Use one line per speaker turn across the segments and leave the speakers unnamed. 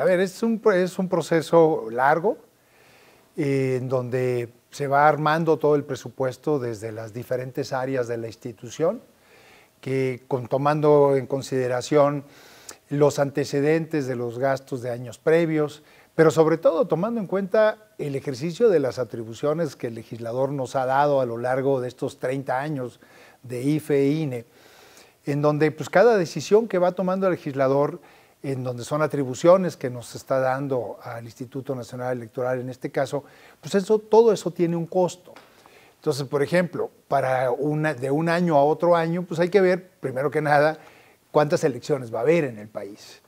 A ver, es un, proceso largo eh, en donde se va armando todo el presupuesto desde las diferentes áreas de la institución, que tomando en consideración los antecedentes de los gastos de años previos, pero sobre todo tomando en cuenta el ejercicio de las atribuciones que el legislador nos ha dado a lo largo de estos 30 años de IFE e INE, en donde pues, cada decisión que va tomando el legislador en donde son atribuciones que nos está dando al Instituto Nacional Electoral en este caso, pues eso, todo eso tiene un costo. Entonces, por ejemplo, para una, de un año a otro año, pues hay que ver, primero que nada, cuántas elecciones va a haber en el país.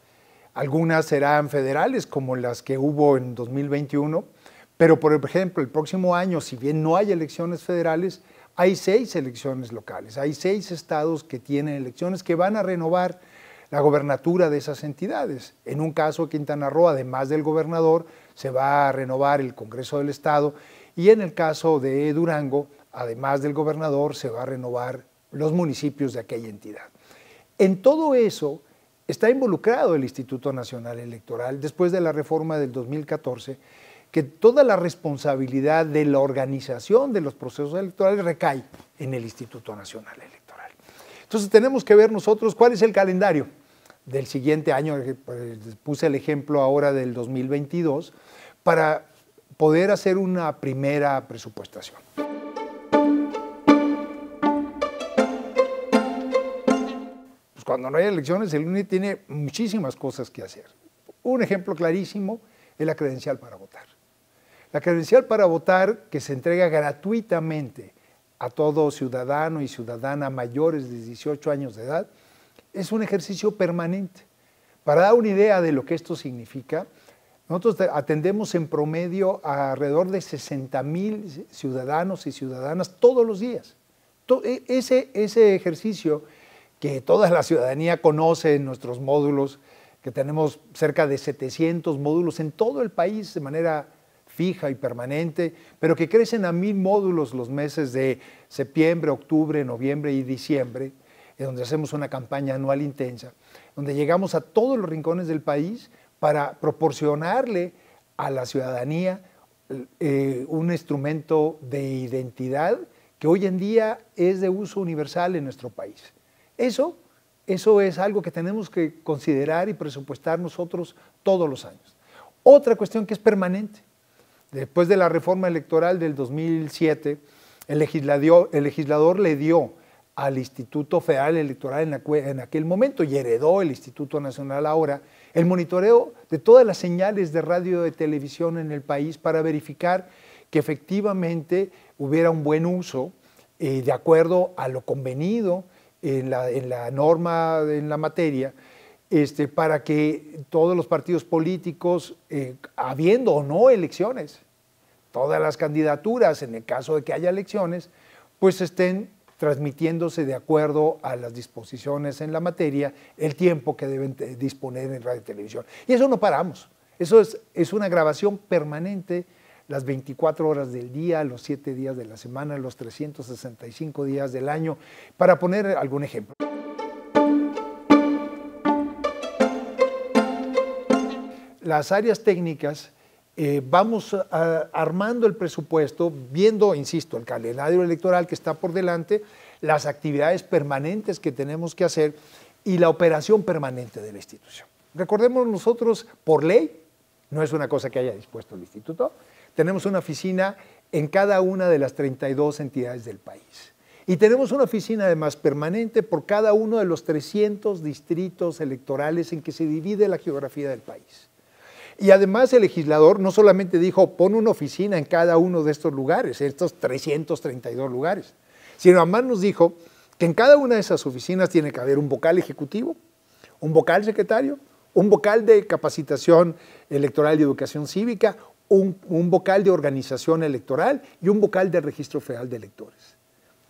Algunas serán federales, como las que hubo en 2021, pero por ejemplo, el próximo año, si bien no hay elecciones federales, hay seis elecciones locales, hay seis estados que tienen elecciones que van a renovar la gobernatura de esas entidades. En un caso, Quintana Roo, además del gobernador, se va a renovar el Congreso del Estado y en el caso de Durango, además del gobernador, se va a renovar los municipios de aquella entidad. En todo eso está involucrado el Instituto Nacional Electoral después de la reforma del 2014 que toda la responsabilidad de la organización de los procesos electorales recae en el Instituto Nacional Electoral. Entonces tenemos que ver nosotros cuál es el calendario del siguiente año, eh, pues, puse el ejemplo ahora del 2022, para poder hacer una primera presupuestación. Pues, cuando no hay elecciones, el INE tiene muchísimas cosas que hacer. Un ejemplo clarísimo es la credencial para votar. La credencial para votar que se entrega gratuitamente a todo ciudadano y ciudadana mayores de 18 años de edad es un ejercicio permanente. Para dar una idea de lo que esto significa, nosotros atendemos en promedio a alrededor de 60 mil ciudadanos y ciudadanas todos los días. E, ese, ese ejercicio que toda la ciudadanía conoce en nuestros módulos, que tenemos cerca de 700 módulos en todo el país de manera fija y permanente, pero que crecen a mil módulos los meses de septiembre, octubre, noviembre y diciembre, donde hacemos una campaña anual intensa, donde llegamos a todos los rincones del país para proporcionarle a la ciudadanía eh, eh, un instrumento de identidad que hoy en día es de uso universal en nuestro país. Eso, eso es algo que tenemos que considerar y presupuestar nosotros todos los años. Otra cuestión que es permanente. Después de la reforma electoral del 2007, el legislador le dio al Instituto Federal Electoral en, aquel, momento y heredó el Instituto Nacional ahora, el monitoreo de todas las señales de radio y de televisión en el país para verificar que efectivamente hubiera un buen uso eh, de acuerdo a lo convenido en la, norma, en la materia, este, para que todos los partidos políticos, eh, habiendo o no elecciones, todas las candidaturas, en el caso de que haya elecciones, pues estén transmitiéndose de acuerdo a las disposiciones en la materia el tiempo que deben disponer en radio y televisión. Y eso no paramos. Eso es, es una grabación permanente las 24 horas del día, los 7 días de la semana, los 365 días del año, para poner algún ejemplo. Las áreas técnicas eh, vamos armando el presupuesto, viendo, insisto, el calendario electoral que está por delante, las actividades permanentes que tenemos que hacer y la operación permanente de la institución. Recordemos nosotros, por ley, no es una cosa que haya dispuesto el instituto, tenemos una oficina en cada una de las 32 entidades del país. Y tenemos una oficina además permanente por cada uno de los 300 distritos electorales en que se divide la geografía del país. Y además el legislador no solamente dijo, pon una oficina en cada uno de estos lugares, estos 332 lugares, sino además nos dijo que en cada una de esas oficinas tiene que haber un vocal ejecutivo, un vocal secretario, un vocal de capacitación electoral y educación cívica, un, vocal de organización electoral y un vocal de registro federal de electores.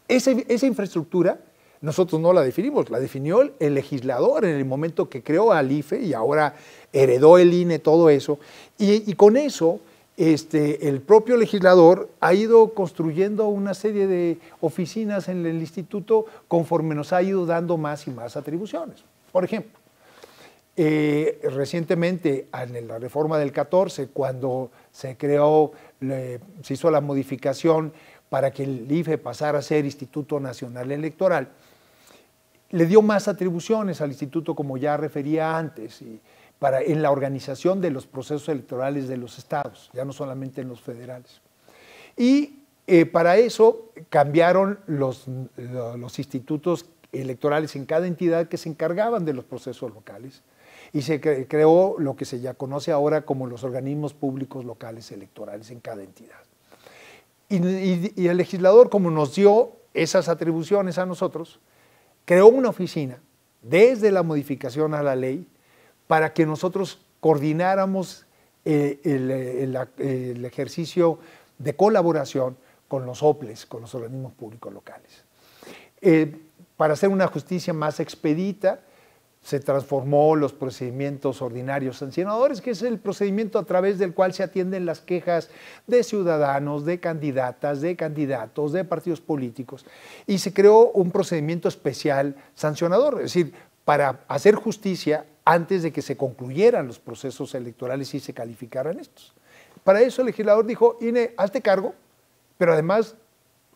esa infraestructura nosotros no la definimos, la definió el, legislador en el momento que creó al IFE y ahora heredó el INE, todo eso. Y, con eso, este, el propio legislador ha ido construyendo una serie de oficinas en el instituto conforme nos ha ido dando más y más atribuciones. Por ejemplo, eh, recientemente, en la reforma del 14, cuando se creó, se hizo la modificación para que el IFE pasara a ser Instituto Nacional Electoral, le dio más atribuciones al instituto, como ya refería antes, y para, en la organización de los procesos electorales de los estados, ya no solamente en los federales. Y eh, para eso cambiaron los, los institutos electorales en cada entidad que se encargaban de los procesos locales y se creó lo que se ya conoce ahora como los organismos públicos locales electorales en cada entidad. y, el legislador, como nos dio esas atribuciones a nosotros, creó una oficina desde la modificación a la ley para que nosotros coordináramos eh, eh, eh, el, ejercicio de colaboración con los OPLES, con los organismos públicos locales. para hacer una justicia más expedita, se transformó los procedimientos ordinarios sancionadores, que es el procedimiento a través del cual se atienden las quejas de ciudadanos, de candidatas, de candidatos, de partidos políticos, y se creó un procedimiento especial sancionador, es decir, para hacer justicia antes de que se concluyeran los procesos electorales y se calificaran estos. Para eso el legislador dijo, INE, hazte cargo, pero además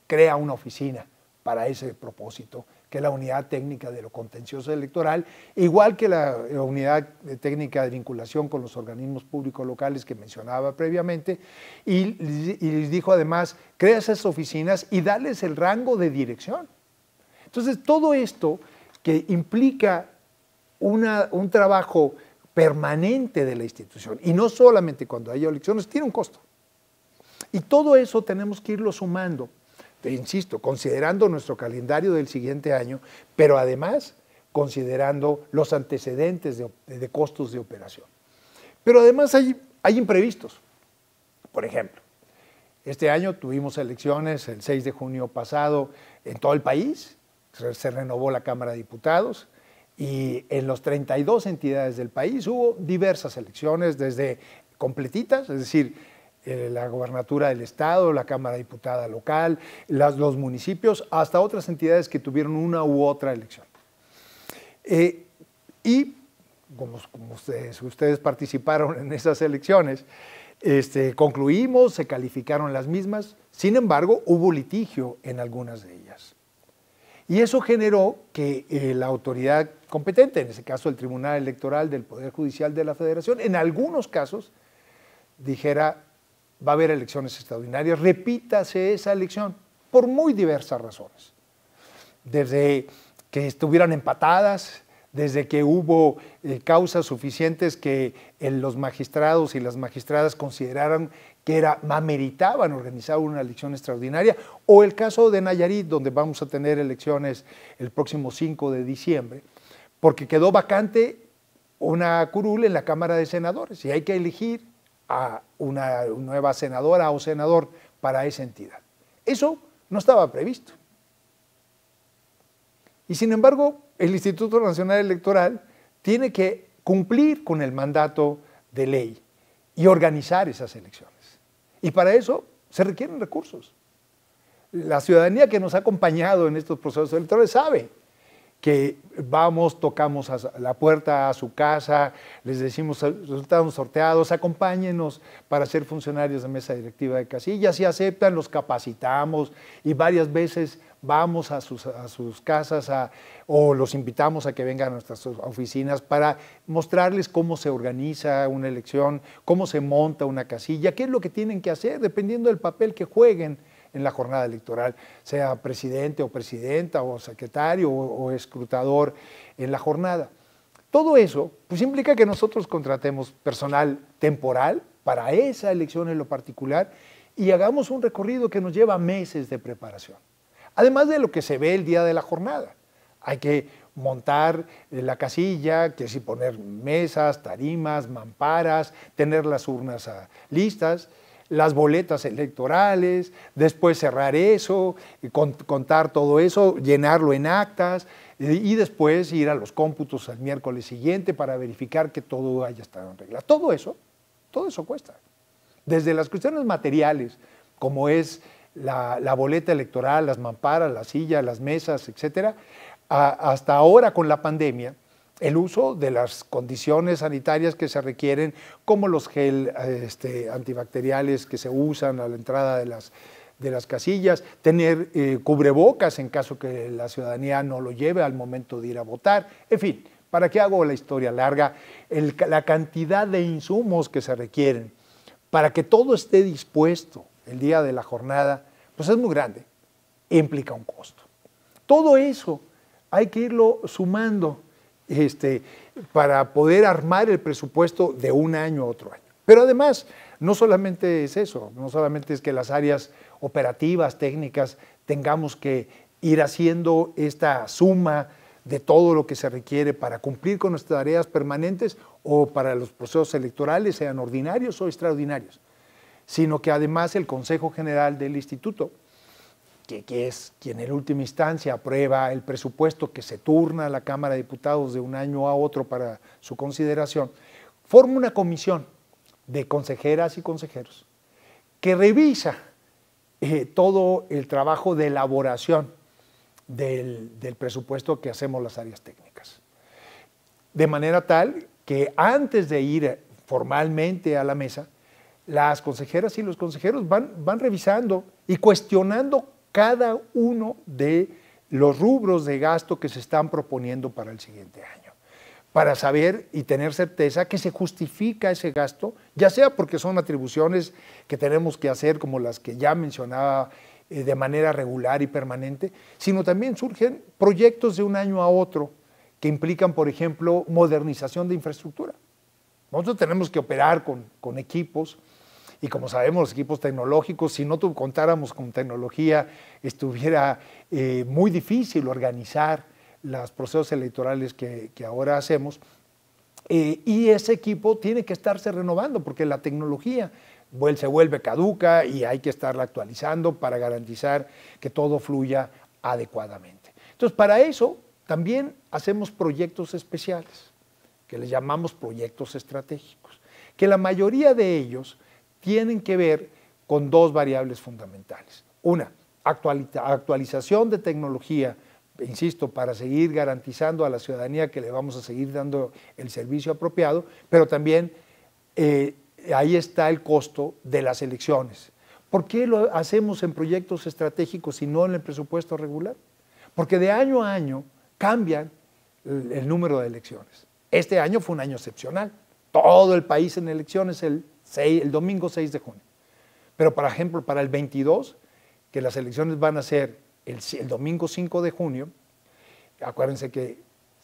crea una oficina para ese propósito que es la unidad técnica de lo contencioso electoral, igual que la unidad técnica de vinculación con los organismos públicos locales que mencionaba previamente, y, les dijo además, crea esas oficinas y dales el rango de dirección. Entonces, todo esto que implica un trabajo permanente de la institución, y no solamente cuando haya elecciones, tiene un costo. Y todo eso tenemos que irlo sumando insisto, considerando nuestro calendario del siguiente año, pero además considerando los antecedentes de, costos de operación. Pero además hay, hay imprevistos. Por ejemplo, este año tuvimos elecciones el 6 de junio pasado en todo el país, se renovó la Cámara de Diputados y en las 32 entidades del país hubo diversas elecciones, desde completitas, es decir, eh, la gobernatura del estado, la Cámara Diputada local, los municipios, hasta otras entidades que tuvieron una u otra elección. Eh, y como, ustedes, participaron en esas elecciones, este, concluimos, se calificaron las mismas, sin embargo hubo litigio en algunas de ellas. Y eso generó que eh, la autoridad competente, en ese caso el Tribunal Electoral del Poder Judicial de la Federación, en algunos casos dijera, va a haber elecciones extraordinarias, repítase esa elección, por muy diversas razones. Desde que estuvieran empatadas, desde que hubo eh, causas suficientes que eh, los magistrados y las magistradas consideraran que era, meritaban organizar una elección extraordinaria, o el caso de Nayarit, donde vamos a tener elecciones el próximo 5 de diciembre, porque quedó vacante una curul en la Cámara de Senadores y hay que elegir a una nueva senadora o senador para esa entidad. Eso no estaba previsto. Y sin embargo, el Instituto Nacional Electoral tiene que cumplir con el mandato de ley y organizar esas elecciones. Y para eso se requieren recursos. La ciudadanía que nos ha acompañado en estos procesos electorales sabe que vamos, tocamos a la puerta a su casa, les decimos resultados sorteados, acompáñenos para ser funcionarios de mesa directiva de casilla si aceptan, los capacitamos y varias veces vamos a sus, casas o los invitamos a que vengan a nuestras oficinas para mostrarles cómo se organiza una elección, cómo se monta una casilla, qué es lo que tienen que hacer, dependiendo del papel que jueguen en la jornada electoral, sea presidente o presidenta o secretario o, escrutador en la jornada. Todo eso pues, implica que nosotros contratemos personal temporal para esa elección en lo particular y hagamos un recorrido que nos lleva meses de preparación. Además de lo que se ve el día de la jornada. Hay que montar la casilla, que si poner mesas, tarimas, mamparas, tener las urnas ah, listas las boletas electorales, después cerrar eso, contar todo eso, llenarlo en actas y después ir a los cómputos al miércoles siguiente para verificar que todo haya estado en regla. Todo eso, todo eso cuesta. Desde las cuestiones materiales, como es la, boleta electoral, las mamparas, las sillas, las mesas, etcétera, hasta ahora con la pandemia, el uso de las condiciones sanitarias que se requieren, como los gel este, antibacteriales que se usan a la entrada de las, casillas, tener eh, cubrebocas en caso que la ciudadanía no lo lleve al momento de ir a votar, en fin. ¿Para qué hago la historia larga? la cantidad de insumos que se requieren para que todo esté dispuesto el día de la jornada, pues es muy grande, implica un costo. Todo eso hay que irlo sumando este, para poder armar el presupuesto de un año a otro año. Pero además, no solamente es eso, no solamente es que las áreas operativas, técnicas, tengamos que ir haciendo esta suma de todo lo que se requiere para cumplir con nuestras tareas permanentes o para los procesos electorales, sean ordinarios o extraordinarios, sino que además el Consejo General del Instituto que, es quien en última instancia aprueba el presupuesto que se turna a la Cámara de Diputados de un año a otro para su consideración, forma una comisión de consejeras y consejeros que revisa eh, todo el trabajo de elaboración del, presupuesto que hacemos las áreas técnicas. De manera tal que antes de ir formalmente a la mesa, las consejeras y los consejeros van, van revisando y cuestionando cada uno de los rubros de gasto que se están proponiendo para el siguiente año, para saber y tener certeza que se justifica ese gasto, ya sea porque son atribuciones que tenemos que hacer, como las que ya mencionaba eh, de manera regular y permanente, sino también surgen proyectos de un año a otro que implican, por ejemplo, modernización de infraestructura. Nosotros tenemos que operar con, con equipos y como sabemos, equipos tecnológicos, si no contáramos con tecnología, estuviera eh, muy difícil organizar los procesos electorales que, ahora hacemos. Eh, y ese equipo tiene que estarse renovando porque la tecnología se vuelve caduca y hay que estarla actualizando para garantizar que todo fluya adecuadamente. Entonces, para eso también hacemos proyectos especiales, que les llamamos proyectos estratégicos, que la mayoría de ellos tienen que ver con dos variables fundamentales. Una, actualización de tecnología, insisto, para seguir garantizando a la ciudadanía que le vamos a seguir dando el servicio apropiado, pero también eh, ahí está el costo de las elecciones. ¿Por qué lo hacemos en proyectos estratégicos y no en el presupuesto regular? Porque de año a año cambian el, el número de elecciones. Este año fue un año excepcional. Todo el país en elecciones el el domingo 6 de junio. Pero, por ejemplo, para el 22, que las elecciones van a ser el, domingo 5 de junio, acuérdense que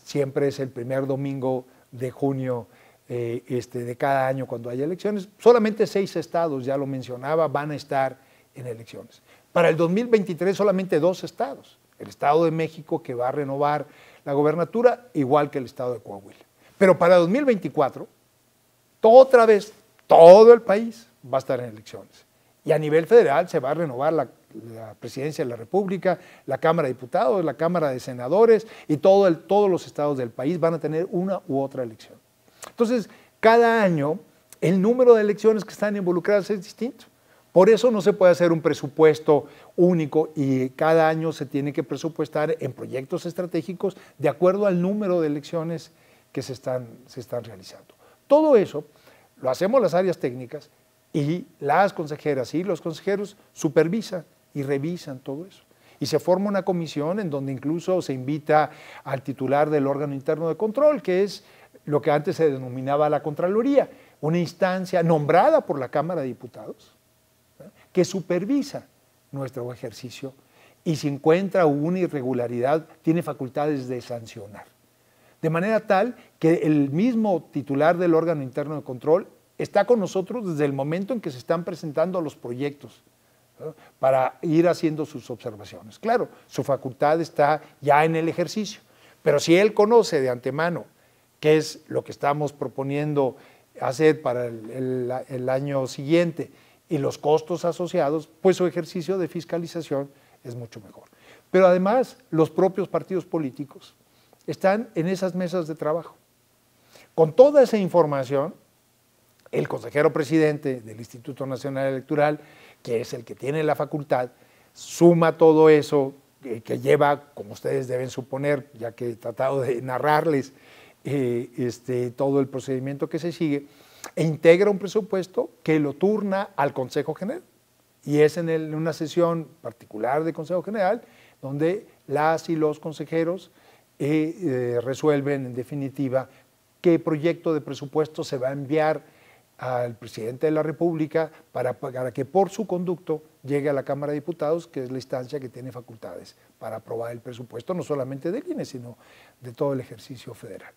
siempre es el primer domingo de junio eh, este, de cada año cuando hay elecciones. Solamente seis estados, ya lo mencionaba, van a estar en elecciones. Para el 2023 solamente dos estados. El Estado de México que va a renovar la gobernatura, igual que el Estado de Coahuila. Pero para 2024, otra vez todo el país va a estar en elecciones. Y a nivel federal se va a renovar la, presidencia de la República, la Cámara de Diputados, la Cámara de Senadores y todos los estados del país van a tener una u otra elección. Entonces, cada año el número de elecciones que están involucradas es distinto. Por eso no se puede hacer un presupuesto único y cada año se tiene que presupuestar en proyectos estratégicos de acuerdo al número de elecciones que se están realizando. Todo eso lo hacemos las áreas técnicas y las consejeras y los consejeros supervisan y revisan todo eso. Y se forma una comisión en donde incluso se invita al titular del órgano interno de control, que es lo que antes se denominaba la Contraloría, una instancia nombrada por la Cámara de Diputados, que supervisa nuestro ejercicio y si encuentra una irregularidad, tiene facultades de sancionar de manera tal que el mismo titular del órgano interno de control está con nosotros desde el momento en que se están presentando los proyectos para ir haciendo sus observaciones. Claro, su facultad está ya en el ejercicio, pero si él conoce de antemano qué es lo que estamos proponiendo hacer para el año siguiente y los costos asociados, pues su ejercicio de fiscalización es mucho mejor. Pero además, los propios partidos políticos están en esas mesas de trabajo. Con toda esa información, el consejero presidente del Instituto Nacional Electoral, que es el que tiene la facultad, suma todo eso eh, que lleva, como ustedes deben suponer, ya que he tratado de narrarles eh, este, todo el procedimiento que se sigue, e integra un presupuesto que lo turna al Consejo General. Y es en una sesión particular del Consejo General donde las y los consejeros y eh, resuelven en definitiva qué proyecto de presupuesto se va a enviar al presidente de la República para, para que por su conducto llegue a la Cámara de Diputados, que es la instancia que tiene facultades para aprobar el presupuesto, no solamente del INE, sino de todo el ejercicio federal.